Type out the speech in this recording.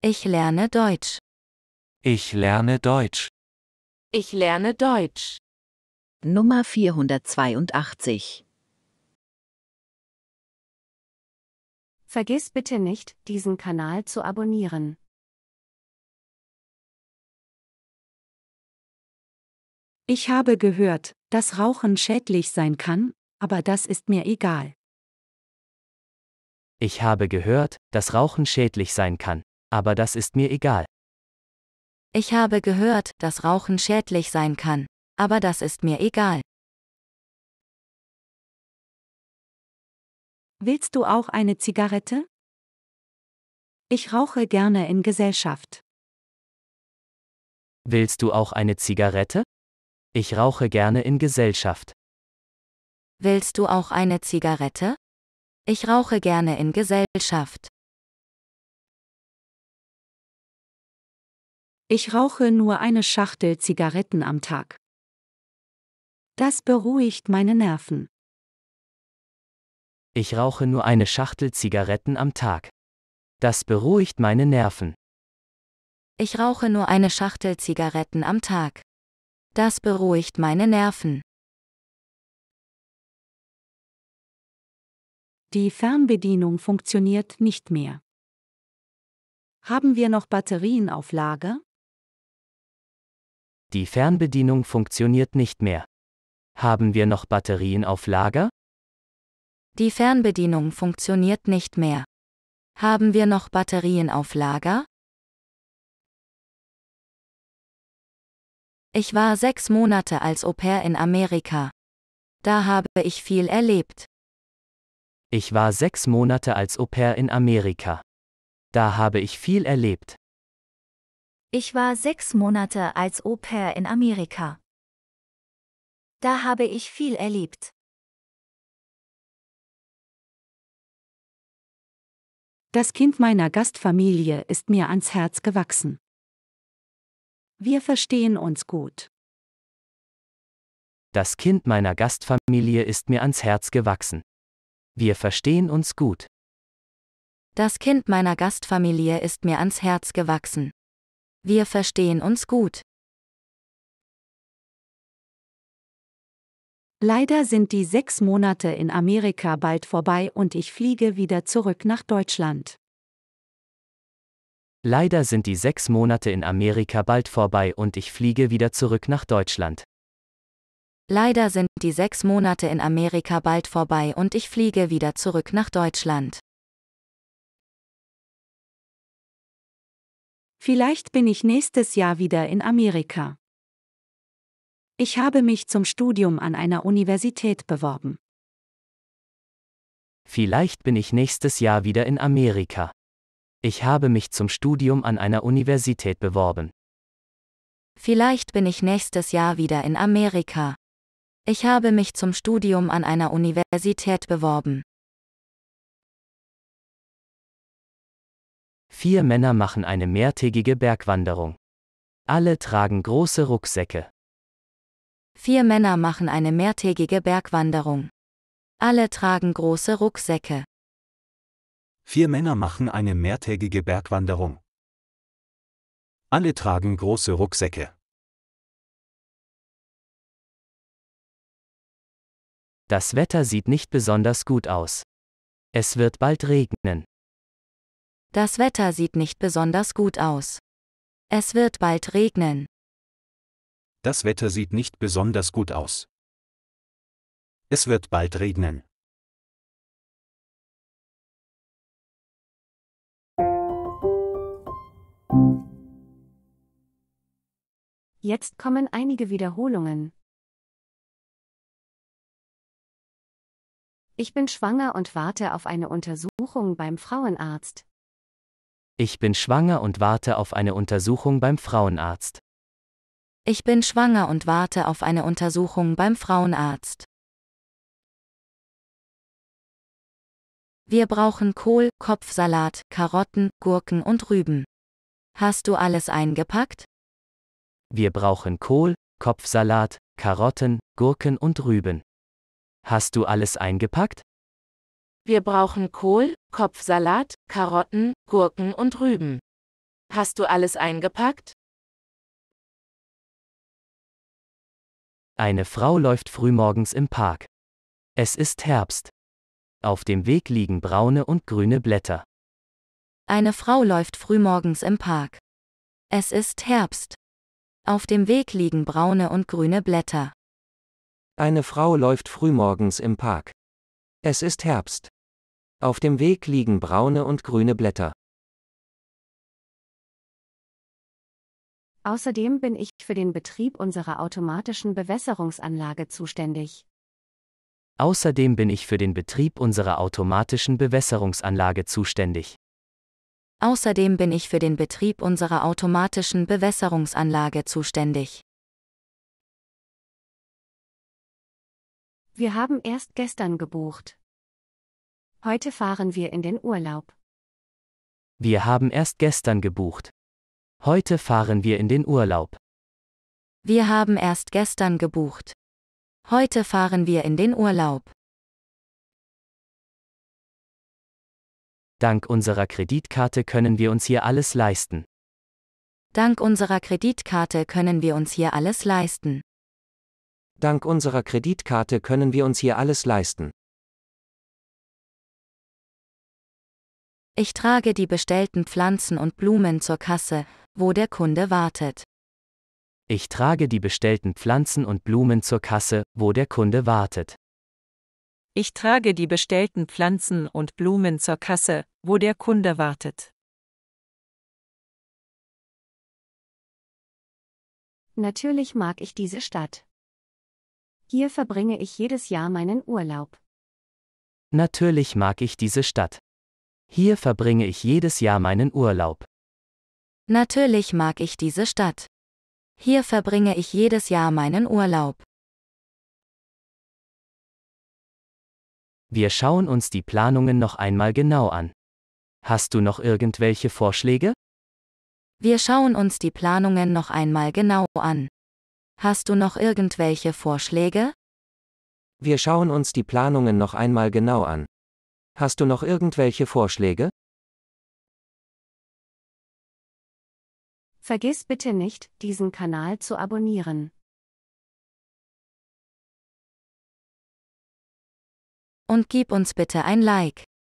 Ich lerne Deutsch. Ich lerne Deutsch. Ich lerne Deutsch. Nummer 482. Vergiss bitte nicht, diesen Kanal zu abonnieren. Ich habe gehört, dass Rauchen schädlich sein kann, aber das ist mir egal. Ich habe gehört, dass Rauchen schädlich sein kann, aber das ist mir egal. Ich habe gehört, dass Rauchen schädlich sein kann, aber das ist mir egal. Willst du auch eine Zigarette? Ich rauche gerne in Gesellschaft. Willst du auch eine Zigarette? Ich rauche gerne in Gesellschaft. Willst du auch eine Zigarette? Ich rauche gerne in Gesellschaft. Ich rauche nur eine Schachtel Zigaretten am Tag. Das beruhigt meine Nerven. Ich rauche nur eine Schachtel Zigaretten am Tag. Das beruhigt meine Nerven. Ich rauche nur eine Schachtel Zigaretten am Tag. Das beruhigt meine Nerven. Die Fernbedienung funktioniert nicht mehr. Haben wir noch Batterien auf Lager? Die Fernbedienung funktioniert nicht mehr. Haben wir noch Batterien auf Lager? Die Fernbedienung funktioniert nicht mehr. Haben wir noch Batterien auf Lager? Ich war sechs Monate als Au pair in Amerika. Da habe ich viel erlebt. Ich war sechs Monate als Au pair in Amerika. Da habe ich viel erlebt. Ich war sechs Monate als Au pair in Amerika. Da habe ich viel erlebt. Das Kind meiner Gastfamilie ist mir ans Herz gewachsen. Wir verstehen uns gut. Das Kind meiner Gastfamilie ist mir ans Herz gewachsen. Wir verstehen uns gut. Das Kind meiner Gastfamilie ist mir ans Herz gewachsen. Wir verstehen uns gut. Leider sind die sechs Monate in Amerika bald vorbei und ich fliege wieder zurück nach Deutschland. Leider sind die sechs Monate in Amerika bald vorbei und ich fliege wieder zurück nach Deutschland. Leider sind die sechs Monate in Amerika bald vorbei und ich fliege wieder zurück nach Deutschland. Vielleicht bin ich nächstes Jahr wieder in Amerika. Ich habe mich zum Studium an einer Universität beworben. Vielleicht bin ich nächstes Jahr wieder in Amerika. Ich habe mich zum Studium an einer Universität beworben. Vielleicht bin ich nächstes Jahr wieder in Amerika. Ich habe mich zum Studium an einer Universität beworben. Vier Männer machen eine mehrtägige Bergwanderung. Alle tragen große Rucksäcke. Vier Männer machen eine mehrtägige Bergwanderung. Alle tragen große Rucksäcke. Vier Männer machen eine mehrtägige Bergwanderung. Alle tragen große Rucksäcke. Das Wetter sieht nicht besonders gut aus. Es wird bald regnen. Das Wetter sieht nicht besonders gut aus. Es wird bald regnen. Das Wetter sieht nicht besonders gut aus. Es wird bald regnen. Jetzt kommen einige Wiederholungen. Ich bin schwanger und warte auf eine Untersuchung beim Frauenarzt. Ich bin schwanger und warte auf eine Untersuchung beim Frauenarzt. Ich bin schwanger und warte auf eine Untersuchung beim Frauenarzt. Wir brauchen Kohl, Kopfsalat, Karotten, Gurken und Rüben. Hast du alles eingepackt? Wir brauchen Kohl, Kopfsalat, Karotten, Gurken und Rüben. Hast du alles eingepackt? Wir brauchen Kohl, Kopfsalat, Karotten, Gurken und Rüben. Hast du alles eingepackt? Eine Frau läuft frühmorgens im Park. Es ist Herbst. Auf dem Weg liegen braune und grüne Blätter. Eine Frau läuft frühmorgens im Park. Es ist Herbst. Auf dem Weg liegen braune und grüne Blätter. Eine Frau läuft frühmorgens im Park. Es ist Herbst. Auf dem Weg liegen braune und grüne Blätter. Außerdem bin ich für den Betrieb unserer automatischen Bewässerungsanlage zuständig. Außerdem bin ich für den Betrieb unserer automatischen Bewässerungsanlage zuständig. Außerdem bin ich für den Betrieb unserer automatischen Bewässerungsanlage zuständig. Wir haben erst gestern gebucht. Heute fahren wir in den Urlaub. Wir haben erst gestern gebucht. Heute fahren wir in den Urlaub. Wir haben erst gestern gebucht. Heute fahren wir in den Urlaub. Dank unserer Kreditkarte können wir uns hier alles leisten. Dank unserer Kreditkarte können wir uns hier alles leisten. Dank unserer Kreditkarte können wir uns hier alles leisten. Ich trage die bestellten Pflanzen und Blumen zur Kasse, wo der Kunde wartet. Ich trage die bestellten Pflanzen und Blumen zur Kasse, wo der Kunde wartet. Ich trage die bestellten Pflanzen und Blumen zur Kasse, wo der Kunde wartet. Natürlich mag ich diese Stadt. Hier verbringe ich jedes Jahr meinen Urlaub. Natürlich mag ich diese Stadt. Hier verbringe ich jedes Jahr meinen Urlaub. Natürlich mag ich diese Stadt. Hier verbringe ich jedes Jahr meinen Urlaub. Wir schauen uns die Planungen noch einmal genau an. Hast du noch irgendwelche Vorschläge? Wir schauen uns die Planungen noch einmal genau an. Hast du noch irgendwelche Vorschläge? Wir schauen uns die Planungen noch einmal genau an. Hast du noch irgendwelche Vorschläge? Vergiss bitte nicht, diesen Kanal zu abonnieren. Und gib uns bitte ein Like.